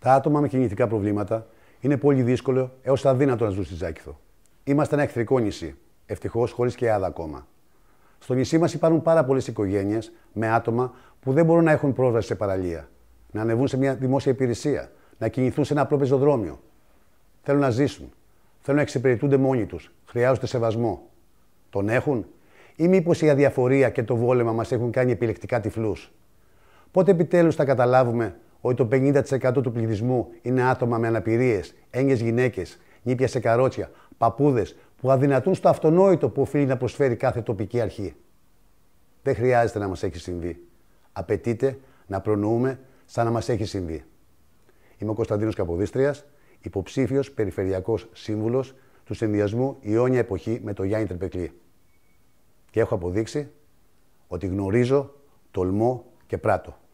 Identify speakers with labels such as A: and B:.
A: Τα άτομα με κινητικά προβλήματα είναι πολύ δύσκολο έως αδύνατο να ζουν στη Ζάκηθο. Είμαστε ένα εχθρικό νησί. Ευτυχώς χωρίς και άδα ακόμα. Στο νησί μας υπάρχουν πάρα πολλές οικογένειες με άτομα που δεν μπορούν να έχουν πρόσβαση σε παραλία, να ανεβούν σε μια δημόσια υπηρεσία, να κινηθούν σε ένα απλό πεζοδρόμιο. Θέλουν να ζήσουν. Θέλουν να εξυπηρετούνται μόνοι τους. Χρειάζονται σεβασμό. Τον έχουν, ή μήπως η αδιαφορία και το βόλεμα μας έχουν κάνει επιλεκτικά τυφλούς. Πότε επιτέλους θα καταλάβουμε ότι το 50% του πληθυσμού είναι άτομα με αναπηρίες, έγκυε γυναίκε, νύπια σε καρότσια, παππούδες που αδυνατούν στο αυτονόητο που οφείλει να προσφέρει κάθε τοπική αρχή. Δεν χρειάζεται να μας έχει συμβεί. Απαιτείται να προνοούμε σαν να μας έχει συμβεί. Είμαι ο Κωνσταντίνος Καποδίστριας, υποψήφιος περιφερειακός σύμβουλος του συνδυασμού Ιόνια Εποχή με το Γιάννη Τρεπεκλή. Και έχω αποδείξει ότι γνωρίζω, τολμώ και πράττω.